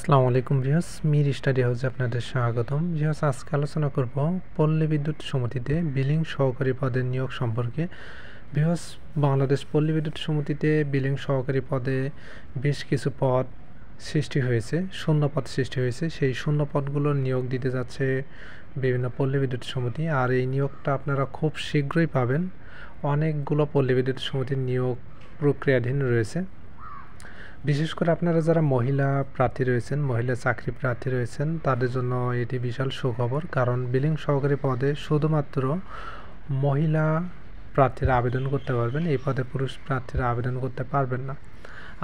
আসসালামু আলাইকুম ভিয়াস মির স্টাডি হাউসে আপনাদের স্বাগতম ভিয়াস আজকে আলোচনা করব পল্লী বিদ্যুৎ সমিতিতে বিলিং সহকারী পদের নিয়োগ সম্পর্কে ভিয়াস বাংলাদেশ পল্লী বিদ্যুৎ সমিতিতে বিলিং সহকারী পদে বেশ কিছু পদ সৃষ্টি হয়েছে শূন্য পদ সৃষ্টি হয়েছে সেই শূন্য পদগুলোর নিয়োগ দিতে যাচ্ছে বিভিন্ন পল্লী বিদ্যুৎ সমিতি আর এই নিয়োগটা আপনারা খুব শীঘ্রই পাবেন অনেকগুলো পল্লী বিদ্যুৎ সমিতির নিয়োগ প্রক্রিয়াধীন রয়েছে বিশেষ করে আপনারা যারা মহিলা প্রার্থী রয়েছেন মহিলা চাকরি প্রার্থী রয়েছেন তাদের জন্য এটি বিশাল সুখবর কারণ বিলিং সহকারী পদে শুধুমাত্র মহিলা প্রার্থীরা আবেদন করতে পারবেন এই পদে পুরুষ প্রার্থীরা আবেদন করতে পারবেন না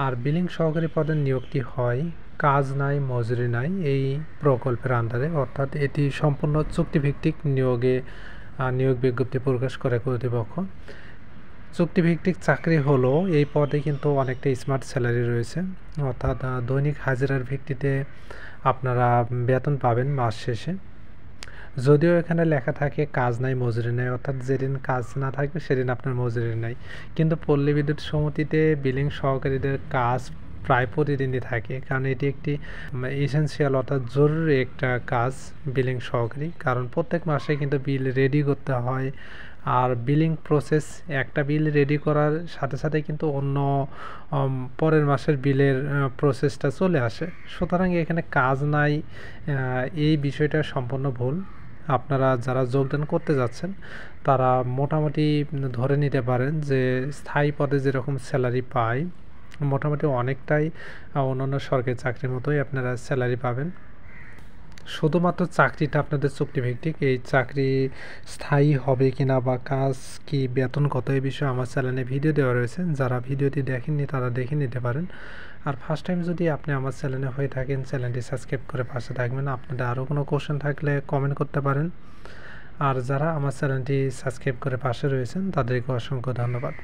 আর বিলিং সহকারী পদের নিয়োগটি হয় কাজ নাই মজুরি নাই এই প্রকল্পের আন্ডারে অর্থাৎ এটি সম্পূর্ণ চুক্তিভিত্তিক নিয়োগে নিয়োগ বিজ্ঞপ্তি প্রকাশ করে কর্তৃপক্ষ চুক্তিভিত্তিক চাকরি হলো এই পদে কিন্তু অনেকটা স্মার্ট স্যালারি রয়েছে অর্থাৎ দৈনিক হাজিরার ভিত্তিতে আপনারা বেতন পাবেন মাস শেষে যদিও এখানে লেখা থাকে কাজ নাই মজুরি নেই অর্থাৎ যেদিন কাজ না থাকবে সেদিন আপনার মজুরি নাই কিন্তু পল্লী বিদ্যুৎ সমিতিতে বিলিং সহকারীদের কাজ প্রায় প্রতিদিনই থাকে কারণ এটি একটি এসেন্সিয়াল অর্থাৎ জরুরি একটা কাজ বিলিং সহকারী কারণ প্রত্যেক মাসে কিন্তু বিল রেডি করতে হয় আর বিলিং প্রসেস একটা বিল রেডি করার সাথে সাথে কিন্তু অন্য পরের মাসের বিলের প্রসেসটা চলে আসে সুতরাং এখানে কাজ নাই এই বিষয়টা সম্পূর্ণ ভুল আপনারা যারা যোগদান করতে যাচ্ছেন তারা মোটামুটি ধরে নিতে পারেন যে স্থায়ী পদে যেরকম স্যালারি পায় মোটামুটি অনেকটাই অন্যান্য সরকারি চাকরির মতোই আপনারা স্যালারি পাবেন শুধুমাত্র চাকরিটা আপনাদের চুক্তিভিত্তিক এই চাকরি স্থায়ী হবে কি না বা কাজ কি বেতন কত এই বিষয়ে আমার চ্যানেলে ভিডিও দেওয়া রয়েছে যারা ভিডিওটি দেখেননি তারা দেখে নিতে পারেন আর ফার্স্ট টাইম যদি আপনি আমার চ্যানেলে হয়ে থাকেন চ্যানেলটি সাবস্ক্রাইব করে পাশে থাকবেন আপনাদের আরও কোনো কোশ্চেন থাকলে কমেন্ট করতে পারেন আর যারা আমার চ্যানেলটি সাবস্ক্রাইব করে পাশে রয়েছেন তাদেরকে অসংখ্য ধন্যবাদ